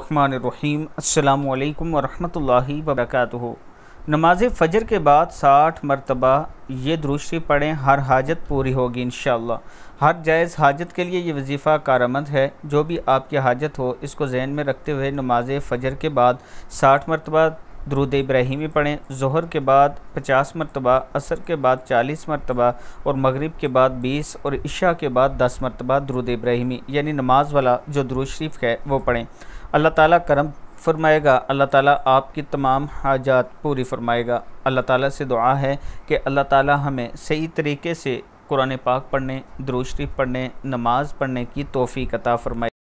अस्सलाम वालेकुम वरहमतुल्लाहि वबरकातुहू नमाज फ़जर के बाद साठ मरतबा ये दुरुस्ती पढ़ें हर हाजत पूरी होगी इन हर जायज़ हाजत के लिए ये वजीफ़ा कारमंद है जो भी आपकी हाजत हो इसको जहन में रखते हुए नमाज फ़जर के बाद साठ मरतबा दरुद इब्राहिमी पढ़ें जहर के बाद पचास मरतबा असर के बाद चालीस मरतबा और मगरब के बाद बीस और इशा के बाद दस मरतबा दरुद इब्राहिमी यानी नमाज वाला जो दरूद शरीफ है वो पढ़ें अल्लाह ताला करम फरमाएगा अल्लाह ताला आपकी तमाम हाजात पूरी फरमाएगा अल्लाह ताला से दुआ है कि अल्लाह ताला हमें सही तरीके से कुरान पाक पढ़ने दरूद शरीफ पढ़ने नमाज़ पढ़ने की तोहफ़ी कता फरमाए